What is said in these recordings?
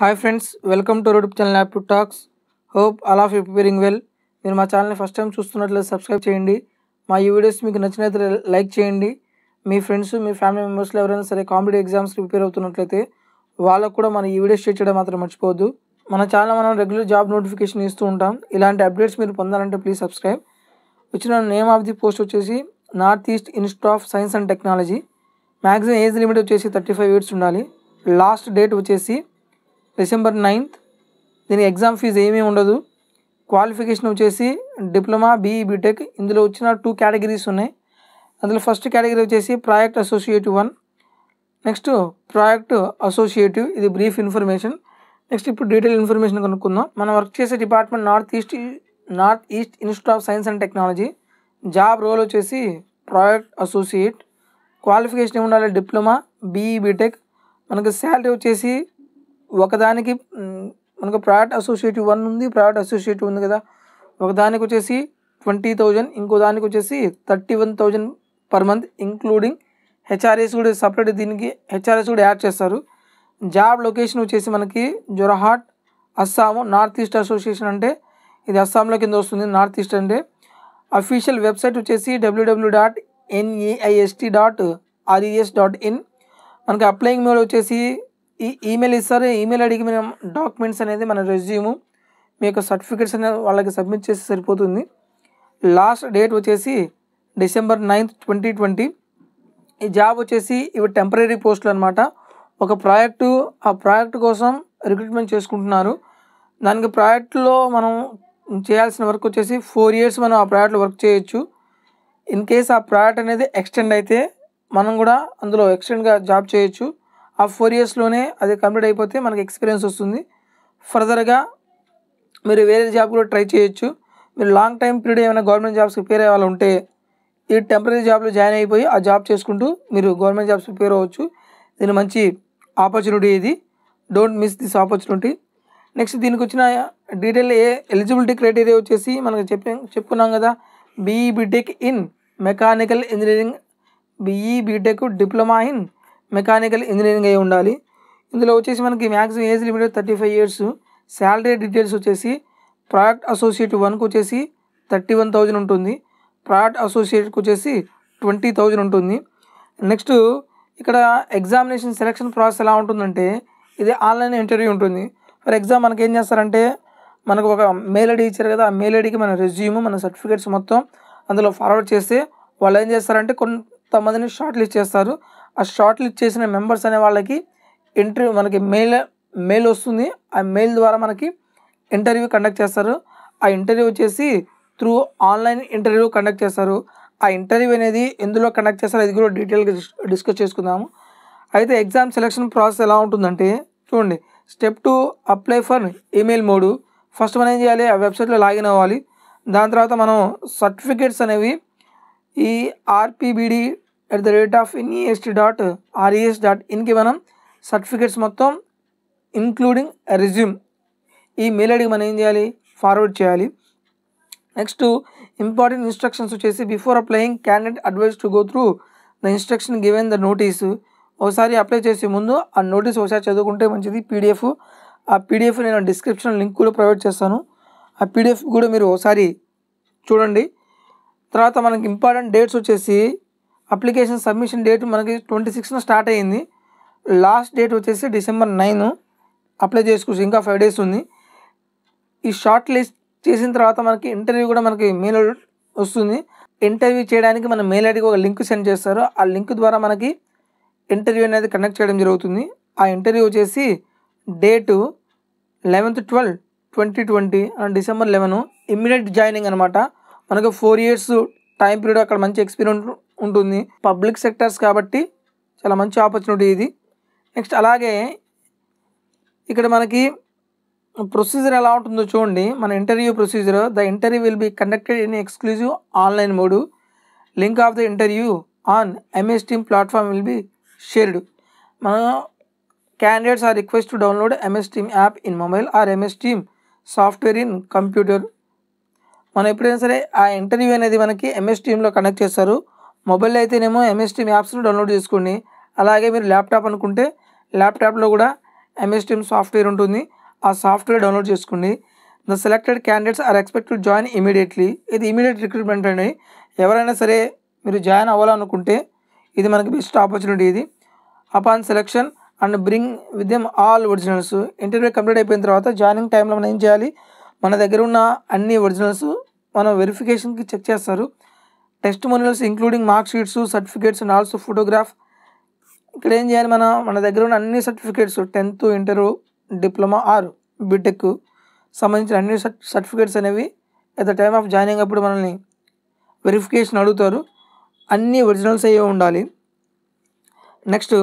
hi friends welcome to YouTube channel App Talks hope all of preparing well మీరు మా ఛానల్ని first time చూస్తున్నట్లయితే subscribe చేయండి మా ఈ వీడియోస్ మీకు నచ్చినట్లయితే లైక్ చేయండి మీ ఫ్రెండ్స్ మీ ఫ్యామిలీ మెంబర్స్లో ఎవరైనా సరే కాంపిటేటివ్ ఎగ్జామ్స్ ప్రిపేర్ అవుతున్నట్లయితే వాళ్ళకు కూడా మన ఈ వీడియో షేర్ చేయడం మాత్రం మర్చిపోవద్దు మన ఛానల్ మనం రెగ్యులర్ జాబ్ నోటిఫికేషన్ ఇస్తూ ఉంటాం ఇలాంటి అప్డేట్స్ మీరు పొందాలంటే ప్లీజ్ సబ్స్క్రైబ్ వచ్చిన నేమ్ ఆఫ్ ది పోస్ట్ వచ్చేసి North East Institute of Science and Technology maximum age limit వచ్చేసి థర్టీ ఫైవ్ ఇయర్స్ ఉండాలి లాస్ట్ డేట్ వచ్చేసి డిసెంబర్ నైన్త్ దీని ఎగ్జామ్ ఫీజు ఏమీ ఉండదు క్వాలిఫికేషన్ వచ్చేసి డిప్లొమా బీఈ బీటెక్ ఇందులో వచ్చిన టూ కేటగిరీస్ ఉన్నాయి అందులో ఫస్ట్ కేటగిరీ వచ్చేసి project associative one next project associative ఇది బ్రీఫ్ ఇన్ఫర్మేషన్ నెక్స్ట్ ఇప్పుడు డీటెయిల్ ఇన్ఫర్మేషన్ కనుక్కుందాం మనం వర్క్ చేసే department North East North East Institute of Science and Technology job role వచ్చేసి ప్రాజెక్ట్ అసోసియేట్ క్వాలిఫికేషన్ ఏమి ఉండాలి డిప్లొమా బీఈ బీటెక్ మనకు శాలరీ వచ్చేసి ఒకదానికి మనకు ప్రైవేట్ అసోసియేటివ్ వన్ ఉంది ప్రైవేట్ అసోసియేటివ్ ఉంది కదా ఒకదానికి వచ్చేసి ట్వంటీ థౌజండ్ ఇంకో దానికి వచ్చేసి thirty one thousand per month including HRS కూడా సపరేట్ దీనికి హెచ్ఆర్ఎస్ కూడా యాడ్ చేస్తారు జాబ్ లొకేషన్ వచ్చేసి మనకి Jorhat Assam North East association అంటే ఇది అస్సాంలో కింద వస్తుంది నార్త్ ఈస్ట్ అంటే అఫీషియల్ వెబ్సైట్ వచ్చేసి WW dot NAIST dot RES dot in మనకి అప్లయింగ్ మోడ్ వచ్చేసి ఈ ఈమెయిల్ ఇస్తారు ఈమెయిల్ అడిగి మనం డాక్యుమెంట్స్ అనేది మన రెజ్యూమ్ మీ యొక్క సర్టిఫికేట్స్ అనేది వాళ్ళకి సబ్మిట్ చేస్తే సరిపోతుంది లాస్ట్ డేట్ వచ్చేసి డిసెంబర్ నైన్త్ ట్వంటీ ట్వంటీ ఈ జాబ్ వచ్చేసి ఇవి టెంపరీ పోస్టులు అనమాట ఒక ప్రాజెక్టు ఆ ప్రాజెక్ట్ కోసం రిక్రూట్మెంట్ చేసుకుంటున్నారు దానికి ప్రాజెక్ట్లో మనం చేయాల్సిన వర్క్ వచ్చేసి ఫోర్ ఇయర్స్ మనం ఆ ప్రాజెక్ట్లో వర్క్ చేయొచ్చు ఇన్ కేస్ ఆ ప్రాజెక్ట్ అనేది ఎక్స్టెండ్ అయితే మనం కూడా అందులో ఎక్స్టెండ్గా జాబ్ చేయొచ్చు ఆ ఫోర్ ఇయర్స్లోనే అది కంప్లీట్ అయిపోతే మనకి ఎక్స్పీరియన్స్ వస్తుంది ఫర్దర్గా మీరు వేరే జాబ్ కూడా ట్రై చేయొచ్చు మీరు లాంగ్ టైం పీరియడ్ ఏమైనా గవర్నమెంట్ జాబ్స్ ప్రిపేర్ అయ్యాలి ఉంటే ఈ టెంపరీ జాబ్లో జాయిన్ అయిపోయి ఆ జాబ్ చేసుకుంటూ మీరు గవర్నమెంట్ జాబ్స్ ప్రిపేర్ అవ్వచ్చు దీని మంచి ఆపర్చునిటీ ఇది don't miss this opportunity next దీనికి వచ్చిన డీటెయిల్ ఏ ఎలిజిబిలిటీ క్రైటీరియా వచ్చేసి మనకు చెప్పి చెప్పుకున్నాం కదా BE BTech in mechanical engineering BE BTech diploma in mechanical engineering అయి ఉండాలి ఇందులో వచ్చేసి మనకి maximum age limit thirty five years salary details వచ్చేసి ప్రాడక్ట్ అసోసియేట్ వన్కి వచ్చేసి థర్టీ వన్ థౌజండ్ ఉంటుంది ప్రాడక్ట్ అసోసియేట్కి వచ్చేసి ట్వంటీ థౌజండ్ ఉంటుంది నెక్స్ట్ ఇక్కడ ఎగ్జామినేషన్ సెలక్షన్ ప్రాసెస్ ఎలా ఉంటుందంటే ఇది ఆన్లైన్ ఇంటర్వ్యూ ఉంటుంది ఫర్ ఎగ్జామ్ మనకి ఏం చేస్తారంటే మనకు ఒక మెయిల్ ఐడి ఇచ్చారు కదా ఆ మెయిల్ ఐడికి మన రెజ్యూమ్ మన సర్టిఫికేట్స్ మొత్తం అందులో ఫార్వర్డ్ చేస్తే వాళ్ళు ఏం చేస్తారంటే కొన్ని కొంతమందిని షార్ట్ లిస్ట్ చేస్తారు ఆ షార్ట్ లిస్ట్ చేసిన మెంబర్స్ అనే వాళ్ళకి ఇంటర్వ్యూ మనకి మెయిల్ మెయిల్ వస్తుంది ఆ మెయిల్ ద్వారా మనకి ఇంటర్వ్యూ కండక్ట్ చేస్తారు ఆ ఇంటర్వ్యూ వచ్చేసి త్రూ ఆన్లైన్ ఇంటర్వ్యూ కండక్ట్ చేస్తారు ఆ ఇంటర్వ్యూ అనేది ఎందులో కండక్ట్ చేస్తారో అది కూడా డీటెయిల్గా డిస్కస్ చేసుకుందాము అయితే ఎగ్జామ్ సెలెక్షన్ ప్రాసెస్ ఎలా ఉంటుందంటే చూడండి step two apply for email mode first మనం ఏం చేయాలి ఆ వెబ్సైట్లో లాగిన్ అవ్వాలి దాని తర్వాత మనం సర్టిఫికేట్స్ అనేవి ఈ RPBD at the rate of NEST dot RES dot ఇన్కి మనం సర్టిఫికేట్స్ మొత్తం ఇంక్లూడింగ్ రెజ్యూమ్ ఈ మెయిల్ ఐడికి మనం ఏం చేయాలి ఫార్వర్డ్ చేయాలి నెక్స్ట్ ఇంపార్టెంట్ ఇన్స్ట్రక్షన్స్ వచ్చేసి before applying candidate advise to go through the instruction given the notice ఒకసారి అప్లై చేసే ముందు ఆ నోటీస్ ఒకసారి చదువుకుంటే మంచిది పీడిఎఫ్ ఆ పీడిఎఫ్ నేను డిస్క్రిప్షన్ లింక్ కూడా ప్రొవైడ్ చేస్తాను ఆ పీడిఎఫ్ కూడా మీరు ఒకసారి చూడండి తర్వాత మనకి ఇంపార్టెంట్ డేట్స్ వచ్చేసి అప్లికేషన్ సబ్మిషన్ డేట్ మనకి ట్వంటీ సిక్స్న స్టార్ట్ అయ్యింది లాస్ట్ డేట్ వచ్చేసి డిసెంబర్ నైన్ అప్లై చేసుకోవచ్చు ఇంకా ఫైవ్ డేస్ ఉంది ఈ షార్ట్ లిస్ట్ చేసిన తర్వాత మనకి ఇంటర్వ్యూ కూడా మనకి మెయిల్ వస్తుంది ఇంటర్వ్యూ చేయడానికి మన మెయిల్ ఐడికి ఒక లింక్ సెండ్ చేస్తారు ఆ లింక్ ద్వారా మనకి ఇంటర్వ్యూ అనేది కండక్ట్ చేయడం జరుగుతుంది ఆ ఇంటర్వ్యూ వచ్చేసి date eleventh twelve twenty twenty December eleven immediate joining అనమాట మనకు ఫోర్ ఇయర్స్ టైం పీరియడ్ అక్కడ మంచి ఎక్స్పీరియన్స్ ఉంటుంది పబ్లిక్ సెక్టర్స్ కాబట్టి చాలా మంచి ఆపర్చునిటీ ఇది నెక్స్ట్ అలాగే ఇక్కడ మనకి ప్రొసీజర్ ఎలా ఉంటుందో చూడండి మన interview procedure the interview will be conducted in exclusive online mode link of the interview on MS team platform will be shared మన candidates are request to download MS team app in mobile or MS team software in computer మనం ఎప్పుడైనా సరే ఆ interview అనేది మనకి MS టీంలో connect చేస్తారు mobile అయితేనేమో ఎంఎస్ టీమ్ యాప్స్ను డౌన్లోడ్ చేసుకోండి అలాగే మీరు ల్యాప్టాప్ అనుకుంటే ల్యాప్టాప్లో కూడా ఎంఎస్ టీమ్ సాఫ్ట్వేర్ ఉంటుంది ఆ సాఫ్ట్వేర్ డౌన్లోడ్ చేసుకోండి the selected candidates are expect to join immediately ఇది ఇమీడియట్ రిక్రూట్మెంట్ అండి ఎవరైనా సరే మీరు జాయిన్ అవ్వాలనుకుంటే ఇది మనకి బెస్ట్ ఆపర్చునిటీ ఇది upon selection and bring with them all originals interview complete అయిపోయిన తర్వాత జాయినింగ్ టైంలో మనం ఏం చేయాలి మన దగ్గర ఉన్న అన్ని ఒరిజినల్స్ మనం వెరిఫికేషన్కి చెక్ చేస్తారు testimonials including mark sheets certificates and also photograph ఇక్కడ ఏం చేయాలి మనం మన దగ్గర ఉన్న అన్ని certificates tenth inter diploma or BTech సంబంధించిన అన్ని సర్టిఫికేట్స్ అనేవి at the time of joining అప్పుడు మనల్ని వెరిఫికేషన్ అడుగుతారు అన్నీ ఒరిజినల్స్ అయ్యే ఉండాలి నెక్స్ట్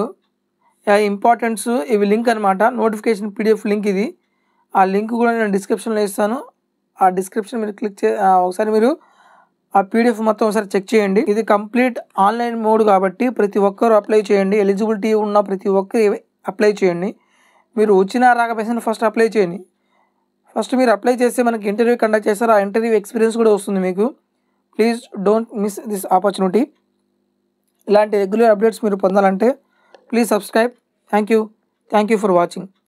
ఇంపార్టెంట్స్ ఇవి లింక్ అనమాట నోటిఫికేషన్ పీడిఎఫ్ లింక్ ఇది ఆ లింక్ కూడా నేను డిస్క్రిప్షన్లో ఇస్తాను ఆ డిస్క్రిప్షన్ మీరు క్లిక్ చే ఒకసారి మీరు ఆ పీడిఎఫ్ మొత్తం ఒకసారి చెక్ చేయండి ఇది కంప్లీట్ ఆన్లైన్ మోడ్ కాబట్టి ప్రతి ఒక్కరు అప్లై చేయండి ఎలిజిబిలిటీ ఉన్న ప్రతి ఒక్కరు అప్లై చేయండి మీరు వచ్చిన రాకపోయినా ఫస్ట్ అప్లై చేయండి ఫస్ట్ మీరు అప్లై చేస్తే మనకి ఇంటర్వ్యూ కండక్ట్ చేస్తారు ఆ ఇంటర్వ్యూ ఎక్స్పీరియన్స్ కూడా వస్తుంది మీకు please don't miss this opportunity ఇలాంటి రెగ్యులర్ అప్డేట్స్ మీరు పొందాలంటే please subscribe thank you thank you for watching